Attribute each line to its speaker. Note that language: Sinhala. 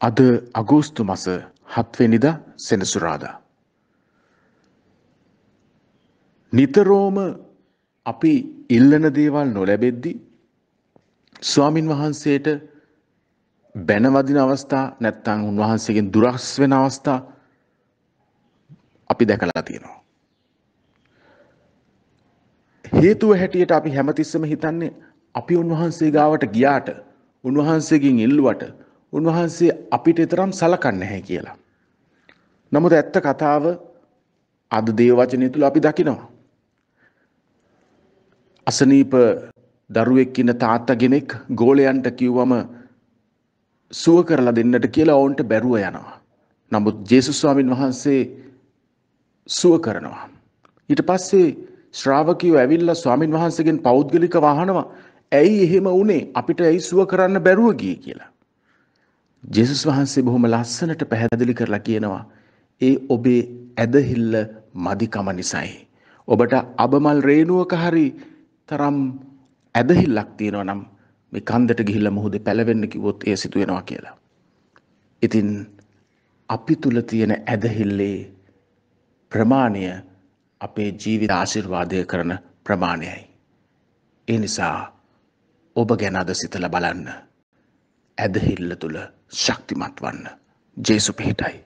Speaker 1: අද අගෝස්තු මස හත්වෙනිද සෙනසුරාදා. නිතරෝම අපි ඉල්ලන දේවල් නොලැබෙද්දි ස්වාමින් වහන්සේට බැනවදින අවස්ථා නැත්තං උන්වහන්සේගෙන් දුරස් වෙන අවස්ථා අපි දැකලා තියෙනවා. හේතුව හැටියට අපි හැමතිස්සම හිතන්නේ අපි උන්වහන්සේ ගාවට ගියාට උන්වහන්සේගෙන් ඉල්ලුවට උන්වහන්සේ අපිට තරම් සලකන්න හැ කියලා. නමුත් ඇත්ත කතාව අද දේවචනය තුළ අපි දකිනවා. අසනීප දරුවෙක් ඉන්න තාත්තගෙනෙක් ගෝලයන්ට කිව්වම සුව කරලා දෙන්නට කියලා ඔවුන්ට බැරුව යනවා. නමුත් ජේසුස්වාමින් වහන්සේ සුව කරනවා. ඊට පස්සේ ශ්‍රාවකයෝ ඇවිල්ලා ස්වාමින් වහන්සේගෙන් පෞද්ගලික වහනවා ඇයි එහෙම වනේ අපිට ඇයි සුව කරන්න බැරුව ගිය කියලා. ජෙසුස් වහන්සේ බොහොම ලස්සනට පැහැදිලි කරලා කියනවා ඒ ඔබේ ඇදහිල්ල මදිකම නිසයි. ඔබට අබමල් රේනුවක හරි තරම් ඇදහිල්ලක් තියෙනවා නම් මේ කන්දට ගිහිල්ලා මුහුදේ පැලවෙන්න කිව්වොත් ඒ සිදු වෙනවා කියලා. ඉතින් අපි තුල තියෙන ඇදහිල්ලේ ප්‍රමාණය අපේ ජීවිත ආශිර්වාදය කරන ප්‍රමාණයයි. ඒ නිසා ඔබ ගැන අද සිතලා
Speaker 2: බලන්න. ඇදහිල්ල තුළ ශක්තිමත් වන්න. ජේසු පිහිටයි.